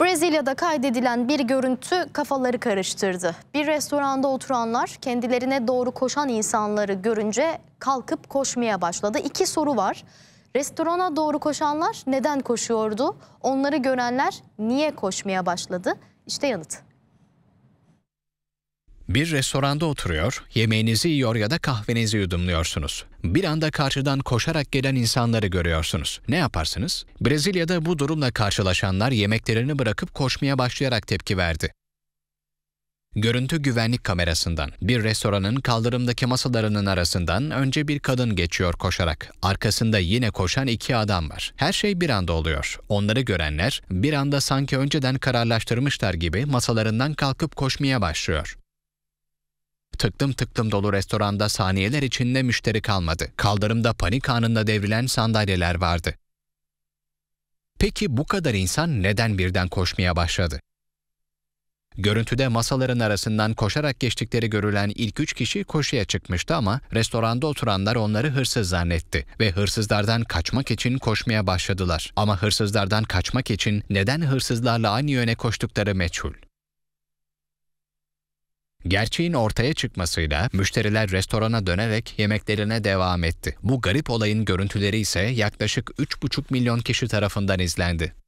Brezilya'da kaydedilen bir görüntü kafaları karıştırdı. Bir restoranda oturanlar kendilerine doğru koşan insanları görünce kalkıp koşmaya başladı. İki soru var. Restorana doğru koşanlar neden koşuyordu? Onları görenler niye koşmaya başladı? İşte yanıt. Bir restoranda oturuyor, yemeğinizi yiyor ya da kahvenizi yudumluyorsunuz. Bir anda karşıdan koşarak gelen insanları görüyorsunuz. Ne yaparsınız? Brezilya'da bu durumla karşılaşanlar yemeklerini bırakıp koşmaya başlayarak tepki verdi. Görüntü güvenlik kamerasından. Bir restoranın kaldırımdaki masalarının arasından önce bir kadın geçiyor koşarak. Arkasında yine koşan iki adam var. Her şey bir anda oluyor. Onları görenler bir anda sanki önceden kararlaştırmışlar gibi masalarından kalkıp koşmaya başlıyor. Tıklım tıklım dolu restoranda saniyeler içinde müşteri kalmadı. Kaldırımda panik anında devrilen sandalyeler vardı. Peki bu kadar insan neden birden koşmaya başladı? Görüntüde masaların arasından koşarak geçtikleri görülen ilk üç kişi koşuya çıkmıştı ama restoranda oturanlar onları hırsız zannetti ve hırsızlardan kaçmak için koşmaya başladılar. Ama hırsızlardan kaçmak için neden hırsızlarla aynı yöne koştukları meçhul. Gerçeğin ortaya çıkmasıyla müşteriler restorana dönerek yemeklerine devam etti. Bu garip olayın görüntüleri ise yaklaşık 3,5 milyon kişi tarafından izlendi.